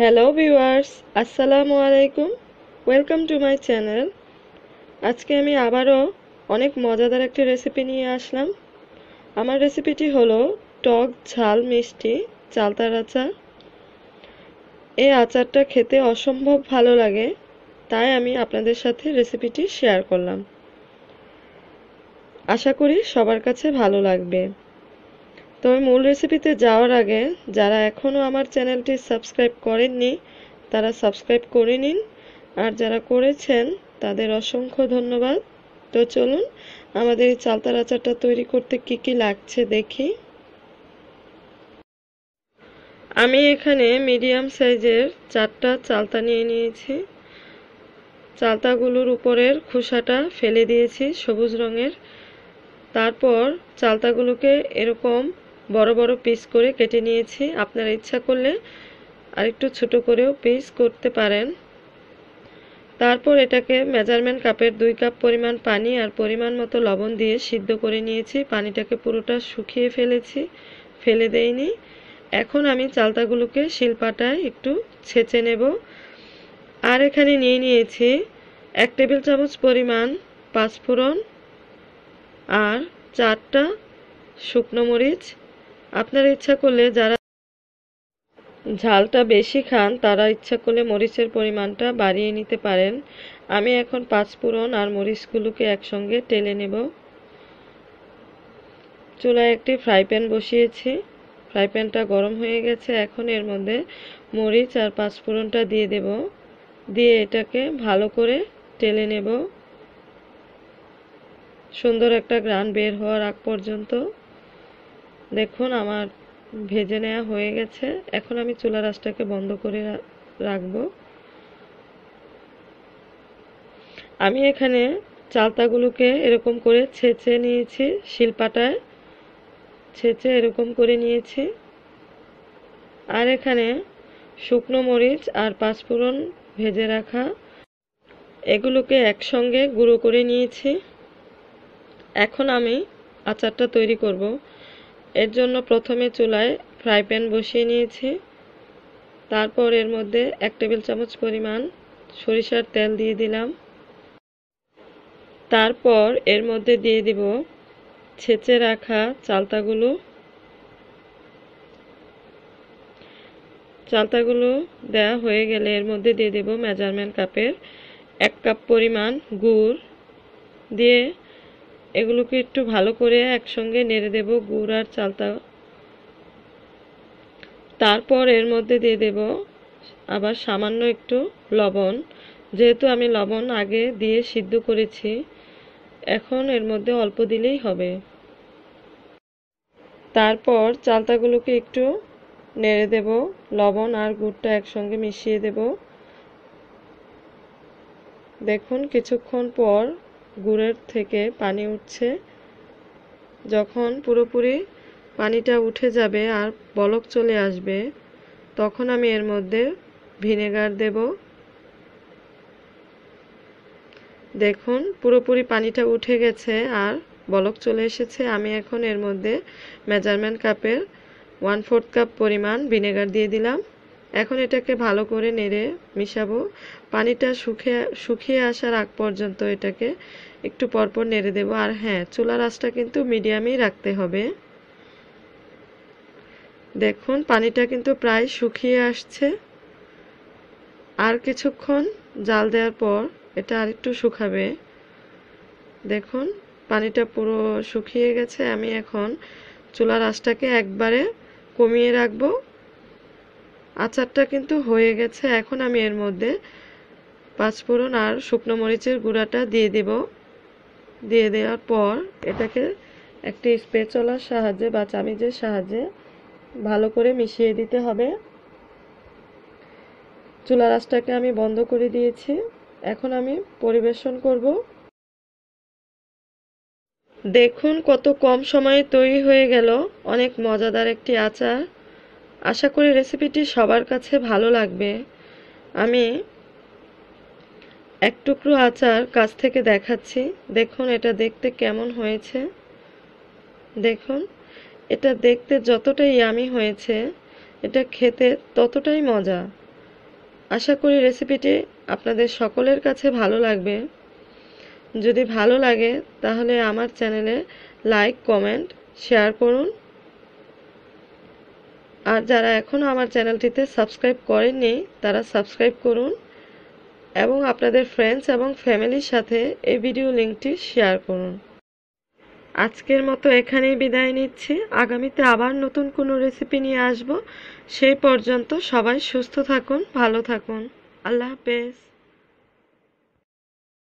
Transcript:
hello viewers আসসালামু আলাইকুম welcome to my channel আজকে আমি আবারও অনেক মজাদার একটি রেসিপি নিয়ে আসলাম আমার রেসিপিটি হলো টক ঝাল মিষ্টি চালতার আচার এই আচারটা খেতে অসম্ভব ভালো লাগে তাই আমি আপনাদের সাথে রেসিপিটি শেয়ার করলাম আশা করি সবার কাছে ভালো লাগবে তবে মূল রেসিপিতে যাওয়ার আগে যারা এখনও আমার চ্যানেলটি সাবস্ক্রাইব করেননি তারা সাবস্ক্রাইব করে নিন আর যারা করেছেন তাদের অসংখ্য ধন্যবাদ তো চলুন আমাদের এই চালতার আচারটা তৈরি করতে কি কি লাগছে দেখি আমি এখানে মিডিয়াম সাইজের চারটা চালতা নিয়ে নিয়েছি চালতাগুলোর উপরের খোসাটা ফেলে দিয়েছি সবুজ রঙের তারপর চালতাগুলোকে এরকম বড় বড় পিস করে কেটে নিয়েছি আপনার ইচ্ছা করলে আরেকটু ছোট করেও পিস করতে পারেন তারপর এটাকে মেজারমেন্ট কাপের দুই কাপ পরিমাণ পানি আর পরিমাণ মতো লবণ দিয়ে সিদ্ধ করে নিয়েছি পানিটাকে পুরোটা শুকিয়ে ফেলেছি ফেলে দেইনি এখন আমি চালতাগুলোকে শিলপাটায় একটু ছেঁচে নেব আর এখানে নিয়ে নিয়েছি এক টেবিল চামচ পরিমাণ পাঁচফোড়ন আর চারটা শুকনো মরিচ আপনার ইচ্ছা করলে যারা ঝালটা বেশি খান তারা ইচ্ছা করলে মরিচের পরিমাণটা বাড়িয়ে নিতে পারেন আমি এখন পাঁচ পাঁচফোড়ন আর মরিচগুলোকে একসঙ্গে টেলে নেব চুলায় একটি ফ্রাই প্যান বসিয়েছি ফ্রাই প্যানটা গরম হয়ে গেছে এখন এর মধ্যে মরিচ আর পাঁচ পাঁচফোড়নটা দিয়ে দেব দিয়ে এটাকে ভালো করে টেলে নেব সুন্দর একটা গ্রান বের হওয়ার আগ পর্যন্ত দেখুন আমার ভেজে নেওয়া হয়ে গেছে এখন আমি চুলা রাসটাকে বন্ধ করে রাখবো আমি এখানে চালতাগুলোকে এরকম করে ছেঁচে নিয়েছি শিলপাটায় ছেঁচে এরকম করে নিয়েছি আর এখানে শুকনো মরিচ আর পাঁচফোড়ন ভেজে রাখা এগুলোকে একসঙ্গে গুঁড়ো করে নিয়েছি এখন আমি আচারটা তৈরি করব এর জন্য প্রথমে চুলায় ফ্রাই প্যান বসিয়ে নিয়েছি তারপর এর মধ্যে এক টেবিল চামচ পরিমাণ সরিষার তেল দিয়ে দিলাম তারপর এর মধ্যে দিয়ে দিব ছেঁচে রাখা চালতাগুলো চালতাগুলো দেয়া হয়ে গেলে এর মধ্যে দিয়ে দেব মেজারমেন্ট কাপের এক কাপ পরিমাণ গুড় দিয়ে এগুলোকে একটু ভালো করে একসঙ্গে নেড়ে দেব গুড় আর চালতা তারপর এর মধ্যে দিয়ে দেব আবার সামান্য একটু লবণ যেহেতু আমি লবণ আগে দিয়ে সিদ্ধ করেছি এখন এর মধ্যে অল্প দিলেই হবে তারপর চালতাগুলোকে একটু নেড়ে দেব লবণ আর গুড়টা একসঙ্গে মিশিয়ে দেব দেখুন কিছুক্ষণ পর গুড়ের থেকে পানি উঠছে যখন পুরোপুরি পানিটা উঠে যাবে আর বলক চলে আসবে তখন আমি এর মধ্যে ভিনেগার দেব দেখুন পুরোপুরি পানিটা উঠে গেছে আর বলক চলে এসেছে আমি এখন এর মধ্যে মেজারমেন্ট কাপের ওয়ান ফোর্থ কাপ পরিমাণ ভিনেগার দিয়ে দিলাম এখন এটাকে ভালো করে নেড়ে মিশাবো পানিটা শুখে শুকিয়ে আসার আগ পর্যন্ত এটাকে একটু পরপর নেড়ে দেবো আর হ্যাঁ চুলার আঁচটা কিন্তু মিডিয়ামই রাখতে হবে দেখুন পানিটা কিন্তু প্রায় শুকিয়ে আসছে আর কিছুক্ষণ জাল দেওয়ার পর এটা আর একটু শুকাবে দেখুন পানিটা পুরো শুকিয়ে গেছে আমি এখন চুলার আঁচটাকে একবারে কমিয়ে রাখবো আচারটা কিন্তু হয়ে গেছে এখন আমি এর মধ্যে পাঁচফোড়ন আর শুকনো মরিচের গুঁড়াটা দিয়ে দেব দিয়ে দেওয়ার পর এটাকে একটি স্পেচলার সাহায্যে বা চামিজের সাহায্যে ভালো করে মিশিয়ে দিতে হবে চুলা রাসটাকে আমি বন্ধ করে দিয়েছি এখন আমি পরিবেশন করব দেখুন কত কম সময়ে তৈরি হয়ে গেল অনেক মজাদার একটি আচার আশা করি রেসিপিটি সবার কাছে ভালো লাগবে আমি এক টুকরো আচার কাছ থেকে দেখাচ্ছি দেখুন এটা দেখতে কেমন হয়েছে দেখুন এটা দেখতে যতটাই ইয়ামি হয়েছে এটা খেতে ততটাই মজা আশা করি রেসিপিটি আপনাদের সকলের কাছে ভালো লাগবে যদি ভালো লাগে তাহলে আমার চ্যানেলে লাইক কমেন্ট শেয়ার করুন আর যারা এখনও আমার চ্যানেলটিতে সাবস্ক্রাইব করেননি তারা সাবস্ক্রাইব করুন এবং আপনাদের ফ্রেন্ডস এবং ফ্যামিলির সাথে এই ভিডিও লিঙ্কটি শেয়ার করুন আজকের মতো এখানেই বিদায় নিচ্ছি আগামীতে আবার নতুন কোনো রেসিপি নিয়ে আসব সেই পর্যন্ত সবাই সুস্থ থাকুন ভালো থাকুন আল্লাহ হাফেজ